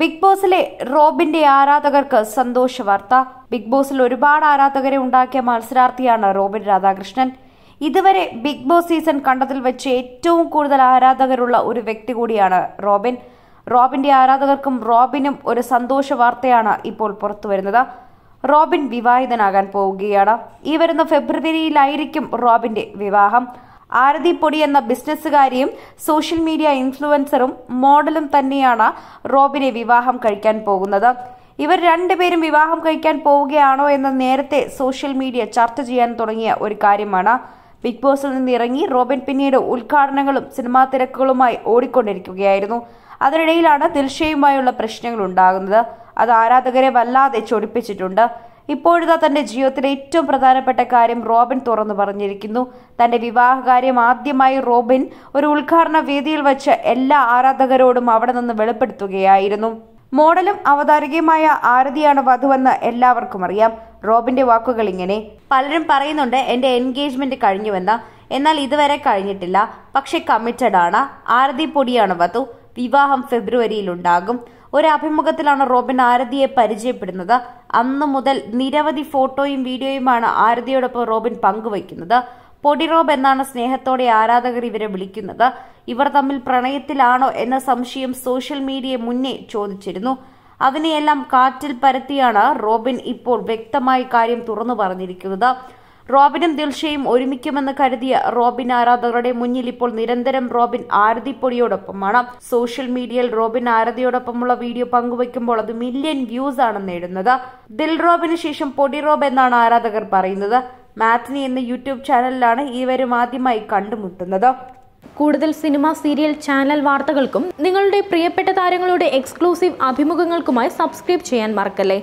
big ബോസിലെ റോബിന്റെ ആരാധകർക്ക് സന്തോഷ വാർത്ത ബിഗ് ബോസിൽ ഒരുപാട് ആരാധകരെ ഉണ്ടാക്കിയ മത്സരാർത്ഥിയാണ് റോബിൻ രാധാകൃഷ്ണൻ ഇതുവരെ ബിഗ് ബോസ് സീസൺ കണ്ടതിൽ വെച്ച് ഏറ്റവും കൂടുതൽ ആരാധകരുള്ള ഒരു വ്യക്തി കൂടിയാണ് റോബിൻ റോബിന്റെ ആരാധകർക്കും റോബിനും ഒരു സന്തോഷ വാർത്തയാണ് ഇപ്പോൾ വരുന്നത് റോബിൻ വിവാഹിതനാകാൻ പോവുകയാണ് ഈ വരുന്ന ഫെബ്രുവരിയിലായിരിക്കും റോബിന്റെ വിവാഹം ആരതി പൊടി എന്ന ബിസിനസ്സുകാരിയും സോഷ്യൽ മീഡിയ ഇൻഫ്ലുവൻസറും മോഡലും തന്നെയാണ് റോബിനെ വിവാഹം കഴിക്കാൻ പോകുന്നത് ഇവർ രണ്ടുപേരും വിവാഹം കഴിക്കാൻ പോവുകയാണോ എന്ന് നേരത്തെ സോഷ്യൽ മീഡിയ ചർച്ച ചെയ്യാൻ തുടങ്ങിയ ഒരു കാര്യമാണ് ബിഗ് ബോസിൽ നിന്ന് ഇറങ്ങി റോബിൻ പിന്നീട് ഉദ്ഘാടനങ്ങളും സിനിമാ തിരക്കുകളുമായി ഓടിക്കൊണ്ടിരിക്കുകയായിരുന്നു അതിനിടയിലാണ് ദിൽഷയുമായുള്ള പ്രശ്നങ്ങൾ ഉണ്ടാകുന്നത് അത് ആരാധകരെ വല്ലാതെ ചൊടിപ്പിച്ചിട്ടുണ്ട് ഇപ്പോഴിതാ തന്റെ ജീവിതത്തിലെ ഏറ്റവും പ്രധാനപ്പെട്ട കാര്യം റോബിൻ തുറന്നു പറഞ്ഞിരിക്കുന്നു തന്റെ വിവാഹകാര്യം ആദ്യമായി റോബിൻ ഒരു ഉദ്ഘാടന വേദിയിൽ വച്ച് എല്ലാ ആരാധകരോടും അവിടെ നിന്ന് വെളിപ്പെടുത്തുകയായിരുന്നു മോഡലും അവതാരകയുമായ ആരതിയാണ് വധുവെന്ന് എല്ലാവർക്കും അറിയാം റോബിന്റെ വാക്കുകൾ ഇങ്ങനെ പലരും പറയുന്നുണ്ട് എന്റെ എൻഗേജ്മെന്റ് കഴിഞ്ഞുവെന്ന് എന്നാൽ ഇതുവരെ കഴിഞ്ഞിട്ടില്ല പക്ഷെ കമ്മിറ്റഡ് ആണ് ആരതി പൊടിയാണ് വധു വിവാഹം ഉണ്ടാകും ഒരു അഭിമുഖത്തിലാണ് റോബിൻ ആരതിയെ പരിചയപ്പെടുന്നത് അന്ന് മുതൽ നിരവധി ഫോട്ടോയും വീഡിയോയുമാണ് ആരതിയോടൊപ്പം റോബിൻ പങ്കുവയ്ക്കുന്നത് പൊടി റോബ് എന്നാണ് സ്നേഹത്തോടെ ആരാധകർ ഇവരെ വിളിക്കുന്നത് ഇവർ തമ്മിൽ പ്രണയത്തിലാണോ എന്ന സംശയം സോഷ്യൽ മീഡിയ മുന്നേ ചോദിച്ചിരുന്നു അതിനെയെല്ലാം കാറ്റിൽ പരത്തിയാണ് റോബിൻ ഇപ്പോൾ വ്യക്തമായി കാര്യം തുറന്നു പറഞ്ഞിരിക്കുന്നത് റോബിനും ദിൽഷയും ഒരുമിക്കുമെന്ന് കരുതിയ റോബിൻ ആരാധകരുടെ മുന്നിൽ ഇപ്പോൾ നിരന്തരം റോബിൻ ആരതിപ്പൊടിയോടൊപ്പമാണ് സോഷ്യൽ മീഡിയയിൽ റോബിൻ ആരതിയോടൊപ്പമുള്ള വീഡിയോ പങ്കുവയ്ക്കുമ്പോൾ അത് മില്യൺ വ്യൂസ് ആണ് നേടുന്നത് ദിൽ റോബിന് ശേഷം പൊടി റോബ് എന്നാണ് ആരാധകർ പറയുന്നത് മാത്നി എന്ന യൂട്യൂബ് ചാനലിലാണ് ഇവരും ആദ്യമായി കണ്ടുമുട്ടുന്നത് കൂടുതൽ സിനിമ സീരിയൽ ചാനൽ വാർത്തകൾക്കും നിങ്ങളുടെ പ്രിയപ്പെട്ട താരങ്ങളുടെ എക്സ്ക്ലൂസീവ് അഭിമുഖങ്ങൾക്കുമായി സബ്സ്ക്രൈബ് ചെയ്യാൻ മറക്കല്ലേ